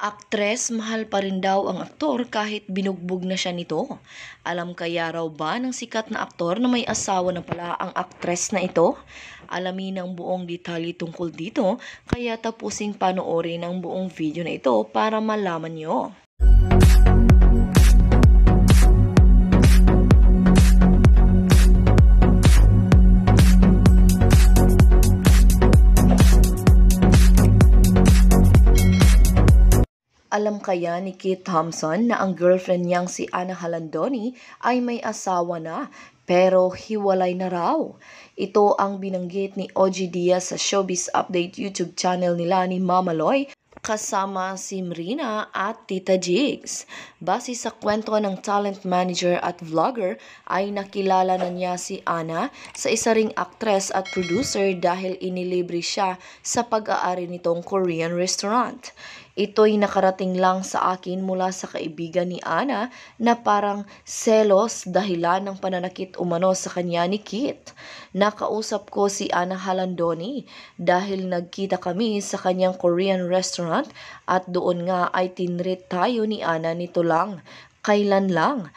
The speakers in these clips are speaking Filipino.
Aktres, mahal pa rin daw ang aktor kahit binugbog na siya nito. Alam kaya raw ba ng sikat na aktor na may asawa na pala ang aktres na ito? Alamin ang buong detalye tungkol dito, kaya tapusin panoorin ang buong video na ito para malaman nyo. kaya ni Kit Thompson na ang girlfriend niyang si Ana Halandoni ay may asawa na pero hiwalay na raw. Ito ang binanggit ni OG Diaz sa Showbiz Update YouTube channel nila ni Mama Loy kasama si Marina at Tita Jigs. Base sa kwento ng talent manager at vlogger ay nakilala na niya si Ana sa isa ring actress at producer dahil inilibre siya sa pag-aari nitong Korean restaurant. Ito'y nakarating lang sa akin mula sa kaibigan ni Ana na parang selos dahilan ng pananakit umano sa kanya ni Kit. Nakausap ko si Ana Halandoni dahil nagkita kami sa kanyang Korean restaurant at doon nga ay tinrit tayo ni Ana nito lang, kailan lang.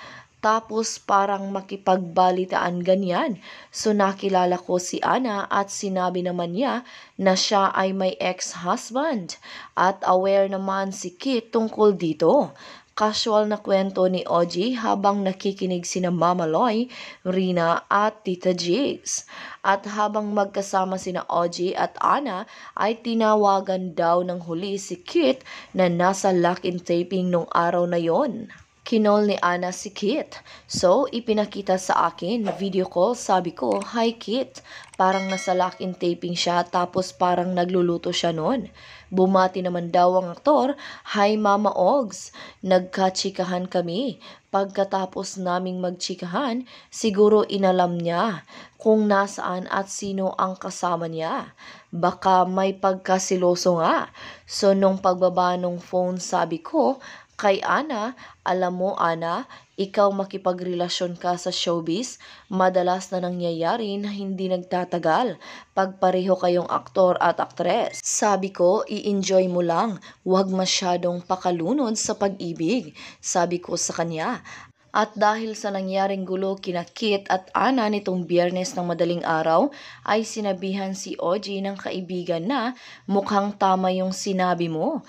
Tapos parang makipagbalitaan ganyan. So nakilala ko si Ana at sinabi naman niya na siya ay may ex-husband. At aware naman si Kit tungkol dito. Casual na kwento ni Oji habang nakikinig sina Mama Loy, Rina at Tita Jigs. At habang magkasama sina Oji at Ana ay tinawagan daw ng huli si Kit na nasa lock-in taping nung araw na yon. Kinol ni Ana si Kit. So, ipinakita sa akin, na video call, sabi ko, Hi Kit. Parang nasa lock-in taping siya tapos parang nagluluto siya noon. Bumati naman daw ang aktor, Hi Mama Ogs. Nagkachikahan kami. Pagkatapos naming magchikahan, siguro inalam niya kung nasaan at sino ang kasama niya. Baka may pagkasiloso nga. So, nung pagbaba ng phone, sabi ko, Kay Ana, alam mo Ana, ikaw makipagrelasyon ka sa showbiz, madalas na nangyayari na hindi nagtatagal pag pareho kayong aktor at aktres. Sabi ko, i-enjoy mo lang, huwag masyadong pakalunod sa pag-ibig. Sabi ko sa kanya, at dahil sa nangyaring gulo kina Kit at Ana nitong biyernes ng madaling araw, ay sinabihan si Oji ng kaibigan na mukhang tama yung sinabi mo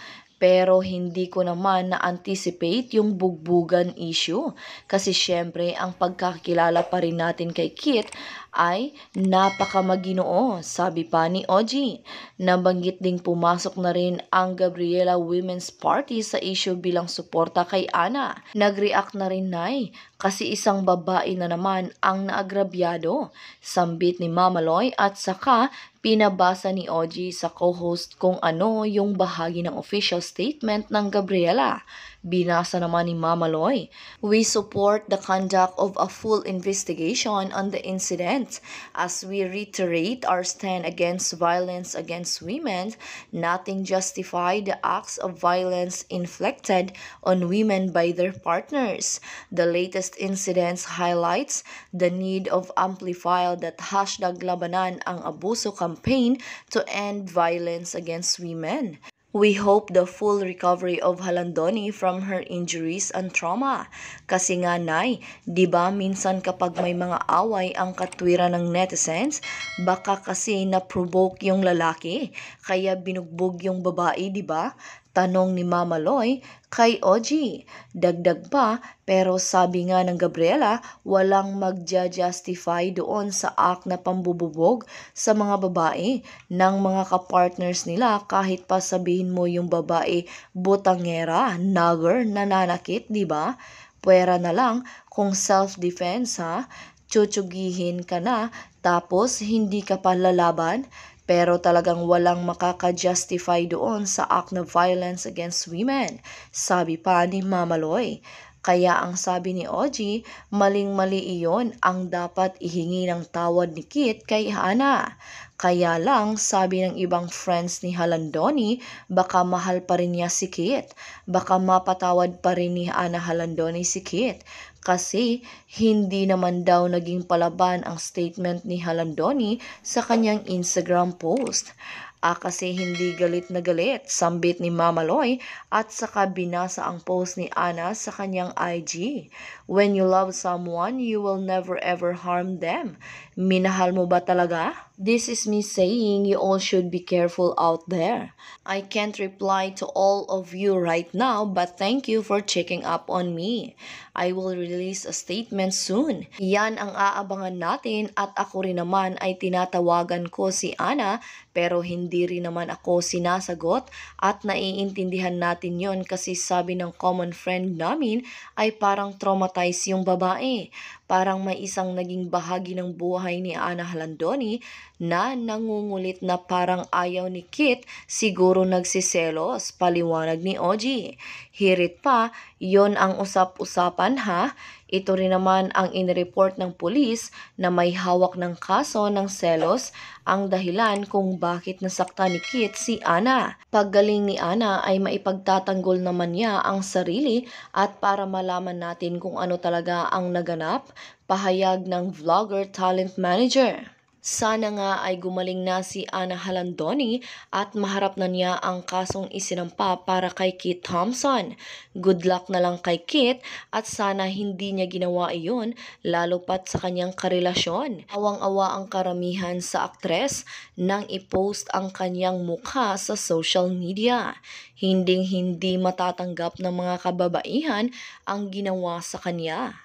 pero hindi ko naman na-anticipate yung bugbugan issue. Kasi syempre, ang pagkakilala pa rin natin kay Kit ay napakamaginoo, sabi pa ni Oji. Nabanggit ding pumasok na rin ang Gabriela Women's Party sa issue bilang suporta kay Ana. Nag-react na rin Nay kasi isang babae na naman ang naagrabyado. Sambit ni Mama Loy at saka pinabasa ni Oji sa co-host kung ano yung bahagi ng official statement ng Gabriela. Binasa naman ni Mama Loy, we support the conduct of a full investigation on the incident as we reiterate our stand against violence against women. Nothing justify the acts of violence inflicted on women by their partners. The latest incidents highlights the need of amplify that hashtag labanan ang abuso campaign to end violence against women. We hope the full recovery of Halandoni from her injuries and trauma. Kasi nga nay, di ba minsan kapag may mga away ang katwiran ng netizens, baka kasi na-provoke yung lalaki, kaya binugbog yung babae, di ba? Tanong ni Mama Loy kay OG. Dagdag pa pero sabi nga ng Gabriela walang magja-justify doon sa act na pambububog sa mga babae ng mga kapartners nila kahit pa sabihin mo yung babae butangera, nagger, nananakit, di ba? Pwera na lang kung self-defense ha, chuchugihin ka na tapos hindi ka pa lalaban, pero talagang walang makaka-justify doon sa act na violence against women, sabi pa ni Mamaloy. Kaya ang sabi ni Oji, maling-mali iyon ang dapat ihingi ng tawad ni Kit kay Hana. Kaya lang, sabi ng ibang friends ni Halandoni, baka mahal pa rin niya si Kit. Baka mapatawad pa rin ni Hana Halandoni si Kit. Kasi hindi naman daw naging palaban ang statement ni Halandoni sa kanyang Instagram post. Ah, kasi hindi galit na galit, sambit ni Mama Loy at saka binasa ang post ni Ana sa kanyang IG. When you love someone, you will never ever harm them. Minahal mo ba talaga? This is me saying you all should be careful out there. I can't reply to all of you right now, but thank you for checking up on me. I will release a statement soon. Yan ang aabangan natin at ako rin naman ay tinatawagan ko si Ana pero hindi rin naman ako sinasagot at naiintindihan natin yon kasi sabi ng common friend namin ay parang traumatized yung babae. Parang may isang naging bahagi ng buhay ni Ana Halandoni na nangungulit na parang ayaw ni Kit siguro nagsiselos, paliwanag ni Oji. Hirit pa, yon ang usap-usapan ha, ito rin naman ang inireport ng pulis na may hawak ng kaso ng selos ang dahilan kung bakit nasaktan ni Kit si Ana. Paggaling ni Ana ay maipagtatanggol naman niya ang sarili at para malaman natin kung ano talaga ang naganap, pahayag ng vlogger talent manager. Sana nga ay gumaling na si Ana Halandoni at maharap na niya ang kasong isinampa para kay Kit Thompson. Good luck na lang kay Kit at sana hindi niya ginawa iyon lalo pat sa kanyang karelasyon. Awang-awa ang karamihan sa aktres nang ipost ang kanyang mukha sa social media. Hinding-hindi matatanggap ng mga kababaihan ang ginawa sa kanya.